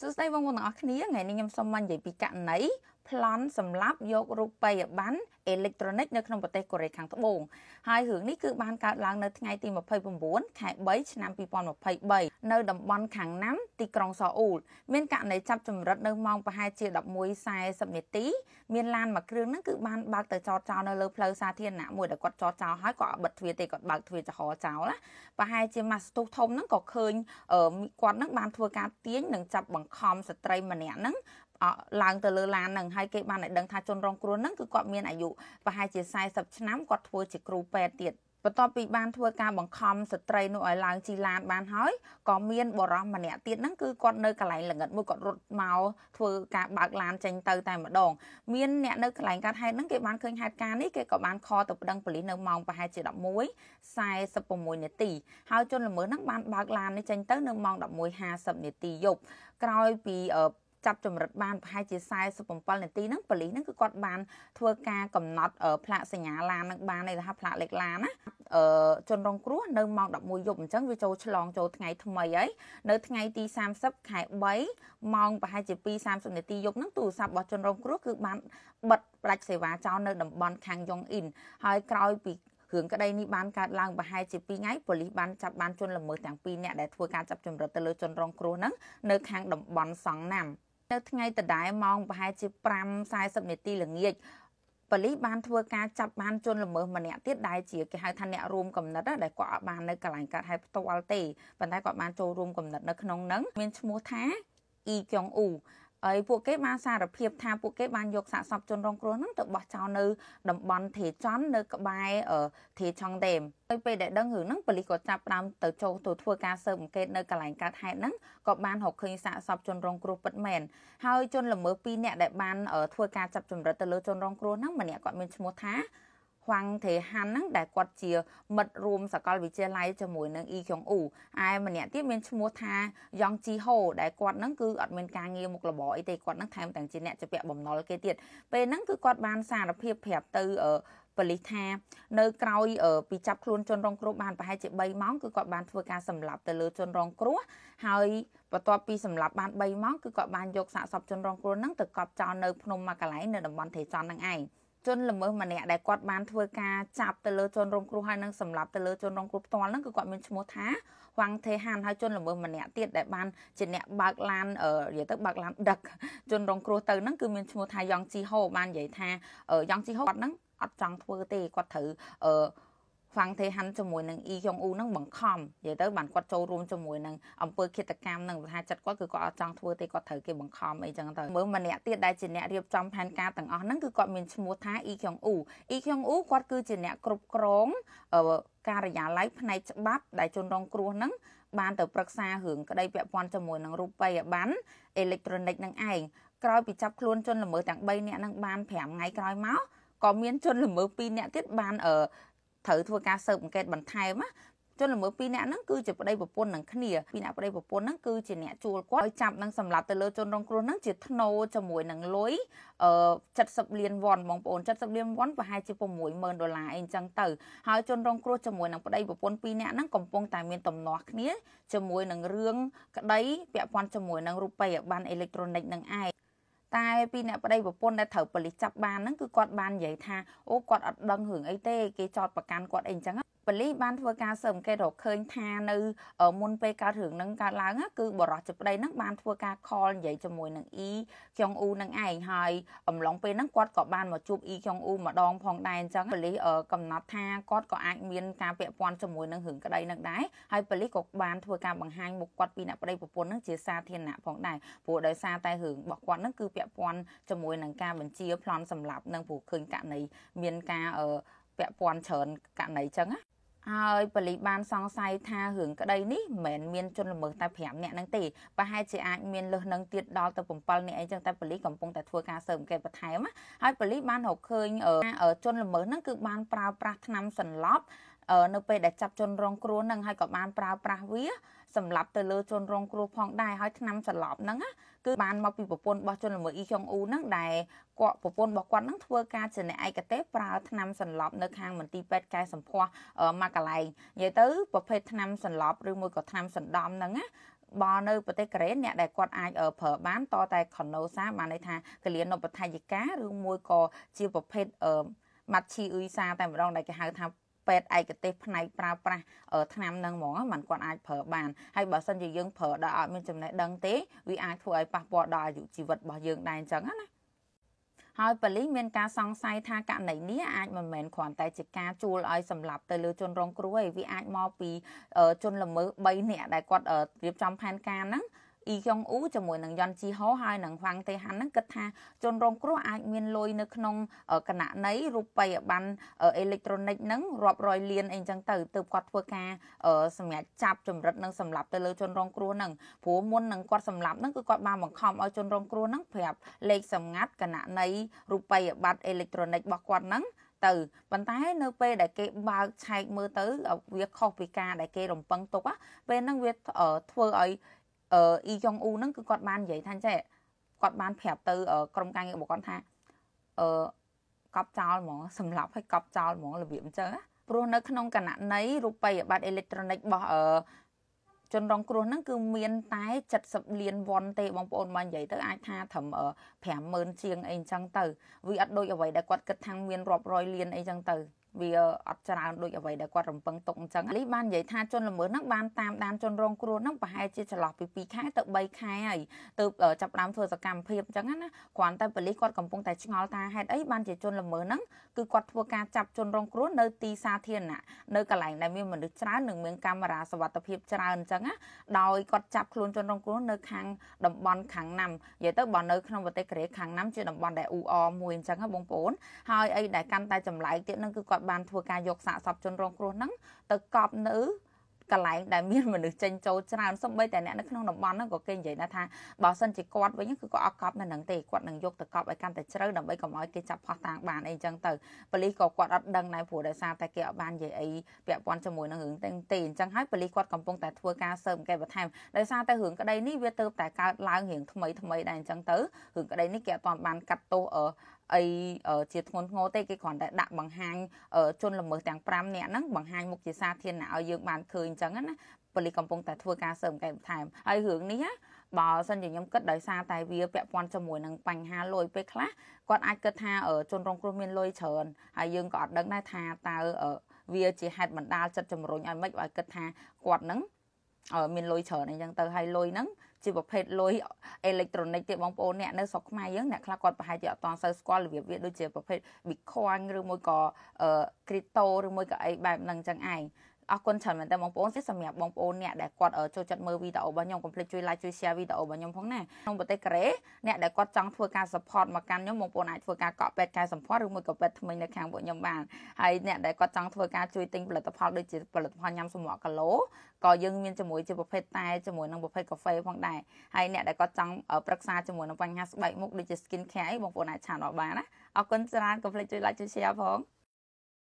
សួស្តីបងប្អូនទាំងអស់គ្នាថ្ងៃនេះខ្ញុំសូមមកនិយាយពីករណីប្លន់សម្រាប់យករូបិយប័ណ្ណអេເລັກត្រូនិកនៅក្នុងប្រទេសកូរ៉េខាងត្បូង ហើយរឿងនេះគឺបានកើតឡើងនៅថ្ងៃទី29ខែ3ឆ្នាំ2023នៅតំបន់ខាងណាំ ទីក្រុងសូអ៊ូលមានករណីចាប់ចម្រិតនៅម៉ោងប្រហែលជា11:40នាទី មានឡានមួយគ្រឿងហ្នឹងគឺបានបើកទៅចតចោលនៅលើផ្លូវសាធារណៈមួយដែលគាត់ចតចោលហើយគាត់អត់បិទទ្វារទេគាត់បើកទ្វារចោលចោលណាប្រហែលជាម៉ាស់ស្ទុះធំហ្នឹងក៏ឃើញគាត់ហ្នឹងបានធ្វើការទាញនិងចាប់បង្ខំស្ត្រីម្នាក់ហ្នឹងឡើងទៅលើឡានហ្នឹងហើយគេបានឲ្យដឹងថាជនរងគ្រោះហ្នឹងគឺគាត់មានអាយុប្រហែលជា40ឆ្នាំគាត់ធ្វើជាគ្រូពេទ្យទៀតបន្ទាប់ពីបានធ្វើការបង្ខំស្ត្រីនោះឲ្យឡើងជីឡានបានហើយក៏មានបរិសម្នាក់ទៀតហ្នឹងគឺគាត់នៅកន្លែងលងិតមួយគាត់រត់មកធ្វើការបើកឡានចេញទៅតែម្ដង មានអ្នកនៅកន្លែងកើតហេតុហ្នឹងគេបានឃើញហេតុការណ៍នេះគេក៏បានខទៅប្តឹងប៉ូលីសនៅម៉ោងប្រហែលជា11:46នាទីហើយជនល្មើសហ្នឹងបានបើកឡាននេះចេញទៅនៅម៉ោង11:50នាទីយប់ក្រោយពីចាប់ចម្រិតបានប្រហែលជា47នាទីហ្នឹងប៉ូលីសហ្នឹងគឺគាត់បានធ្វើការកំណត់ផ្លាកសញ្ញាឡានហ្នឹងបានឯថាផ្លាកលេខឡានណាអឺជនរងគ្រោះនៅម៉ោង11យប់អញ្ចឹងវាចូលឆ្លងចូលថ្ងៃថ្មីហើយនៅថ្ងៃទី30ខែ3ម៉ោងប្រហែលជា2:30នាទីយប់ហ្នឹងទូរស័ព្ទរបស់ជនរងគ្រោះគឺបានបិទផ្ដាច់សេវាចោលនៅតំបន់ខាងយ៉ុងអ៊ីនហើយក្រោយពីរឿងក្តីនេះបានកើតឡើងប្រហែលជា2ថ្ងៃប៉ូលីសបានចាប់បានជនល្មើសទាំងពីរនាក់ដែលធ្វើការចាប់ចម្រិតទៅលើជនរងគ្រោះហ្នឹងនៅខាងតំបន់សង់ណាំ។នៅថ្ងៃដដែលម៉ោងប្រហែលជា5:40នាទីល្ងាចប៉ូលីសបានធ្វើការចាប់បានជនល្មើសម្នាក់ទៀតដែលជាគេហៅថាអ្នករួមកំណត់ដែលគាត់អត់បាននៅកន្លែងកើតហេតុផ្ទាល់ទេប៉ុន្តែគាត់បានចូលរួមកំណត់នៅក្នុងនឹងមានឈ្មោះថាអ៊ីគយ៉ុងអ៊ូហើយពួកគេបានសារភាពថាពួកគេបានយកសាកសពជនរងគ្រោះហ្នឹងទៅបោះចោលនៅតំបន់ធាចន់នៅក្បែរធាឆុងដេមហើយពេលដែលដឹងរឿងហ្នឹងប៉ូលីសក៏ចាប់ផ្ដើមទៅចូលទៅធ្វើការស៊ើបអង្កេតនៅកន្លែងកើតហេតុហ្នឹងក៏បានរកឃើញសាកសពជនរងគ្រោះពិតមែនហើយជនល្មើស2នាក់ដែលបានធ្វើការចាប់ចម្រិតទៅលើជនរងគ្រោះហ្នឹងម្នាក់គាត់មានឈ្មោះថាហវាំងទេហាន់ហ្នឹងដែលគាត់ជាមិត្តរួមសាកលវិទ្យាល័យជាមួយនឹងអ៊ីយ៉ុងអ៊ូឯម្នាក់ទៀតមានឈ្មោះថាយ៉ងជីហូដែលគាត់ហ្នឹងគឺអត់មានការងារមុខរបរអីទេគាត់ហ្នឹងថែមទាំងជាអ្នកជាពាក់បំណុលគេទៀតពេលហ្នឹងគឺគាត់បានសារភាពប្រាប់ទៅប៉ូលីសថានៅក្រោយពីចាប់ខ្លួនជនរងគ្រោះបានប្រហែលជា3ម៉ោងគឺគាត់បានធ្វើការសម្លាប់ទៅលើជនរងគ្រោះហើយបន្ទាប់ពីសម្លាប់បាន3ម៉ោងគឺគាត់បានយក សាកសពជនរងគ្រោះហ្នឹងទៅកប់ចោលនៅភ្នំមួយកន្លែងនៅតំបន់ទេចន់ហ្នឹងឯងជនល្មើសម្នាក់ដែលគាត់បានធ្វើការចាប់ទៅលើជនរងគ្រោះហើយនឹងសម្លាប់ទៅលើជនរងគ្រោះផ្ទាល់ហ្នឹងគឺគាត់មានឈ្មោះថាវ៉ាងទេហានហើយជនល្មើសម្នាក់ទៀតដែលបានជាអ្នកបើកឡាននិយាយទៅបើកឡាន ដឹកជនរងគ្រោះទៅហ្នឹងគឺមានឈ្មោះថាយ៉ងជីហូបាននិយាយថាយ៉ងជីហូគាត់ហ្នឹងអត់ចង់ធ្វើទេគាត់ត្រូវអឺហ្វាំងទេហាន់ជាមួយនឹងអ៊ីយ៉ុងអ៊ូនឹងបង្ខំនិយាយទៅបានគាត់ចូលរួមជាមួយនឹងអង្គើឃាតកម្មនឹងថាចិត្តគាត់គឺគាត់អត់ចង់ធ្វើទេគាត់ត្រូវគេបង្ខំអីចឹងទៅមើលម្នាក់ទៀតដែលជាអ្នករៀបចំផែនការទាំងអស់ហ្នឹងគឺគាត់មានឈ្មោះថាអ៊ីយ៉ុងអ៊ូអ៊ីយ៉ុងអ៊ូគាត់គឺជាអ្នកគ្រប់គ្រងការិយាល័យផ្នែកច្បាប់ដែលជនរងគ្រោះហ្នឹងបានទៅប្រឹក្សារឿងក្តីពាក់ព័ន្ធជាមួយនឹងរូបិយប័ណ្ណអេເລັກត្រូនិកនឹងឯងក្រោយពីចាប់ខ្លួនជនល្មើសទាំង3នាក់នឹងបាន5ថ្ងៃក្រោយមកក៏មានជនល្មើស2នាក់ទៀតបានត្រូវធ្វើការស៊ើបអង្កេតបន្ថែមណាជនល្មើសពីរនាក់ហ្នឹងគឺជាប្តីប្រពន្ធនឹងគ្នាពីរនាក់ប្តីប្រពន្ធហ្នឹងគឺជាអ្នកជួលគាត់ឲ្យចាប់និងសម្លាប់ទៅលើជនរងគ្រោះហ្នឹងជាធ្នូជាមួយនឹងលុយអឺ70លានវ៉ុនបងប្អូន70លានវ៉ុនប្រហែលជា60000ដុល្លារអីចឹងទៅហើយជនរងគ្រោះជាមួយនឹងប្តីប្រពន្ធពីរនាក់ហ្នឹងកំពុងតែមានទំនាស់គ្នាជាមួយនឹងរឿងក្តីពាក់ព័ន្ធជាមួយនឹងរូបិយប័ណ្ណអេເລັກត្រូនិកនឹងឯងតែពីអ្នកប្តីប្រពន្ធដែលត្រូវប៉ូលីសចាប់បានហ្នឹងគឺគាត់បាននិយាយថាអូគាត់អត់ដឹងរឿងអីទេគេចោតប្រកាន់គាត់អីអញ្ចឹងប៉ូលីសបានធ្វើការស៊ើបអង្កេតរកឃើញថានៅមុនពេលកើតរឿងហ្នឹងកើតឡើងគឺបរិសុទ្ធប្តីហ្នឹងបានធ្វើការ call និយាយជាមួយនឹងអ៊ីចុងអ៊ូនឹងឯងហើយអំឡុងពេលហ្នឹងគាត់ក៏បានមកជួបអ៊ីចុងអ៊ូម្ដងផងដែរអញ្ចឹងប៉ូលីសកំណត់ថាគាត់ក៏អាចមានការពាក់ព័ន្ធជាមួយនឹងរឿងក្តីហ្នឹងដែរហើយប៉ូលីសក៏បានធ្វើការបង្ហាញមុខគាត់ពីអ្នកប្តីប្រពន្ធហ្នឹងជាសាធារណៈផងដែរព្រោះដោយសារតែរឿងរបស់គាត់ហ្នឹងគឺពាក់ព័ន្ធជាមួយនឹងការបញ្ជាប្លន់សម្លាប់និងព្រោះឃើញករណីមានការពាក់ព័ន្ធច្រើនករណីអញ្ចឹងណាហើយប៉ូលីសបានសង្ស័យថារឿងក្តីនេះមិនមានជនល្មើសតែ5នាក់ហ្នឹងទេប្រហែលជាអាចមានលើសនឹងទៀតដល់ទៅ7នាក់អីចឹងតែប៉ូលីសកំពុងតែធ្វើការស៊ើបអង្កេតបន្ថែមហើយប៉ូលីសបានរកឃើញជនល្មើសហ្នឹងគឺបានប្រើប្រាស់ថ្នាំ សន្លប់ នៅពេលដែលចាប់ជនរងគ្រោះហ្នឹងហើយក៏បានប្រើប្រាស់វាសម្លាប់ទៅលើជនរងគ្រោះផងដែរហើយឆ្នាំសន្លប់ហ្នឹងគឺបានមកពីប្រពន្ធរបស់ជនល្មើសអ៊ីចុងអ៊ូហ្នឹងដែលគាត់ប្រពន្ធរបស់គាត់ហ្នឹងធ្វើការជាអ្នកឯកទេសប្រើឆ្នាំសន្លប់នៅខាងមន្ទីរពេទ្យកែសម្ផស្សមួយកន្លែងនិយាយទៅប្រភេទឆ្នាំសន្លប់ឬមួយក៏ឆ្នាំសណ្ដំហ្នឹងណាបើនៅប្រទេសកូរ៉េអ្នកដែលគាត់អាចប្រើបានតតែខណូសាបានន័យថាកលៀននបដ្ឋាយិកាឬមួយក៏ជាប្រភេទម៉ាត់ឈីអ៊ុយសាតែម្ដងដែលគេហៅថាពេទ្យឯកទេសផ្នែកប្រើប្រាស់ថ្នាំនឹងហ្មងมันគាត់អាចប្រើបានហើយបើសិនជាយើងប្រើដល់អត់មានចំណេះដឹងទេវាអាចធ្វើឲ្យប៉ះពាល់ដល់អាយុជីវិតរបស់យើងដែរអញ្ចឹងណាហើយប៉ូលីសមានការសង្ស័យថាករណីនេះអាចមិនមែនគ្រាន់តែជាការជួលឲ្យសម្លាប់ទៅលើជនរងគ្រោះទេវាអាចមកពីជនល្មើស3នាក់ដែលគាត់រៀបចំផែនការហ្នឹងអ៊ីយ៉ុងអ៊ូជាមួយនឹងយ៉នជីហូហើយនឹងវ៉ាងតេហាន់ហ្នឹងគិតថា ជនរងគ្រោះអាច មានលុយនៅក្នុងគណនីរូបិយប័ណ្ណអេເລັກត្រូនិកហ្នឹងរាប់រយលានអីចឹងទៅទើបគាត់ធ្វើការ សម្រាប់ចាប់ចម្រិតនិងសម្លាប់ទៅលើជនរងគ្រោះហ្នឹងព្រោះមុននឹងគាត់សម្លាប់ហ្នឹងគឺគាត់បានបង្ខំឲ្យជនរងគ្រោះហ្នឹងប្រាប់លេខសម្ងាត់គណនីរូបិយប័ណ្ណអេເລັກត្រូនិករបស់គាត់ហ្នឹងទៅប៉ុន្តែនៅពេលដែលគេបើកឆែកមើលទៅ វាខុសពីការដែលគេរំពឹងទុកពេលហ្នឹងវាធ្វើឲ្យអឺអ៊ីយ៉ុងអ៊ូហ្នឹងគឺគាត់បាននិយាយថាចេះគាត់បានប្រាប់ទៅក្រុមការងាររបស់គាត់ថាអឺកប់ចោលហ្មងសម្រាប់ឲ្យកប់ចោលហ្មងរបៀបអញ្ចឹងព្រោះនៅក្នុងគណនីរូបិយប័ណ្ណអេເລັກត្រូនិករបស់អឺជនរងគ្រោះហ្នឹង គឺមានតែ70លានវ៉ុនទេបងប្អូនមកនិយាយទៅអាចថាត្រឹម50000ជាងអីអញ្ចឹងទៅវាអត់ដូចអ្វីដែលគាត់គិតថាមានរាប់រយលានអីអញ្ចឹងទៅវាអត់ច្រើនដូចអ្វីដែលគាត់រំពឹងទុកអញ្ចឹងលីបាននិយាយថាជនល្មើសហ្នឹងបានតាមដានជនរងគ្រោះហ្នឹងប្រហែលជាចន្លោះពី2ខែទៅ3ខែហើយទើបចាប់ផ្ដើមធ្វើសកម្មភាពអញ្ចឹងណាគ្រាន់តែប៉ូលីសគាត់កំពុងតែឆ្ងល់ថាហេតុអីបានជាជនល្មើសហ្នឹងគឺគាត់ធ្វើការចាប់ជនរងគ្រោះនៅទីសាធារណៈនៅកន្លែងដែលមានមនុស្សច្រើននិងមានកាមេរ៉ាសវត្ថិភាពច្រើនអញ្ចឹងណាដោយគាត់ចាប់ខ្លួនជនរងគ្រោះនៅ ខាងតំបន់ខាងណាំនិយាយទៅបើនៅក្នុងប្រទេសកូរ៉េខាងណាំជាតំបន់ដែលអ៊ូអរមួយអញ្ចឹងណាបងប្អូន ហើយអីដែលកាន់តែចម្លែកទៀតហ្នឹងគឺគាត់គាត់បានធ្វើការយកសាកសពជនរងគ្រោះហ្នឹងទៅកប់នៅកន្លែងដែលមានមនុស្សចេញចូលច្រើនសម្បីតែអ្នកនៅក្នុងតំបន់ហ្នឹងក៏គេនិយាយដែរថាបើសិនជាគាត់វិញគឺគាត់អត់កប់នៅនឹងទេគាត់នឹងយកទៅកប់ឲ្យកាន់តែជ្រៅដើម្បីកុំឲ្យគេចាប់ផោះតាំងបានអីចឹងទៅប៉ូលីសក៏គាត់អត់ដឹងដែរព្រោះដោយសារតែគេអត់បាននិយាយអីពាក់ព័ន្ធជាមួយនឹងរឿងទាំងទេអញ្ចឹងហើយប៉ូលីសគាត់កំពុងតែធ្វើការស៊ើបអង្កេតបន្ថែមដោយសារតែរឿងក្តីនេះវាទៅតែកើតឡើងរឿងថ្មីថ្មីដែរអញ្ចឹងទៅរឿងក្តីនេះគេអត់បានកាត់ទោសអីជាធ្ងន់ធ្ងរទេគេគ្រាន់តែដាក់បង្ហាញជនល្មើសទាំង5នាក់ហ្នឹងបង្ហាញមុខជាសាធារណៈឲ្យយើងបានឃើញអញ្ចឹងណាប៉ូលីសកំពុងតែធ្វើការស៊ើបអង្កេតបន្ថែមហើយរឿងនេះណាបើសិនជាខ្ញុំគិតដោយសារតែវាពាក់ព័ន្ធជាមួយនឹងបញ្ហាលុយពេលខ្លះគាត់អាចគិតថាជនរងគ្រោះមានលុយច្រើនហើយយើងក៏អត់ដឹងដែរថាតើវាជាហេតុបណ្ដាលចិត្តជំរុញឲ្យម៉េចឲ្យគិតថាគាត់នឹងមានលុយច្រើនអីចឹងទៅហើយលុយហ្នឹងជាប្រភេទលុយអេເລັກត្រូនិកទៀតបងប្អូនអ្នកនៅស្រុកខ្មែរយើងអ្នកខ្លះគាត់ប្រហែលជាអត់ទាន់សូវស្គាល់របៀបវាដូចជាប្រភេទ Bitcoin ឬមួយក៏ Crypto ឬមួយក៏អីបែបហ្នឹងចឹងឯងអរគុណច្រើនមែនតើបងប្អូនទៀតសម្រាប់បងប្អូនអ្នកដែលគាត់ចូលចិត្តមើលវីដេអូរបស់ខ្ញុំកុំភ្លេចជួយ like ជួយ share វីដេអូរបស់ខ្ញុំផងណាក្នុងប្រទេសកូរ៉េអ្នកដែលគាត់ចង់ធ្វើការ support មកកាន់ខ្ញុំបងប្អូនអាចធ្វើការកក់ពេទ្យកែសម្ផស្សឬមួយក៏ពេទ្យថ្មីនៅខាងពួកខ្ញុំបានហើយអ្នកដែលគាត់ចង់ធ្វើការជួយទិញផលិតផលដូចជាផលិតផលញ៉ាំសម្រក់កាឡូក៏យើងមានជាមួយជាប្រភេទតែជាមួយនឹងប្រភេទកាហ្វេផងដែរហើយអ្នកដែលគាត់ចង់ប្រឹក្សាជាមួយនឹងបញ្ហាស្បែកមុខដូចជា skin care បងប្អូនអាចឆានមកបានណាអរគុណច្រើនកុំភ្លេចជួយ like ជួយ share ផង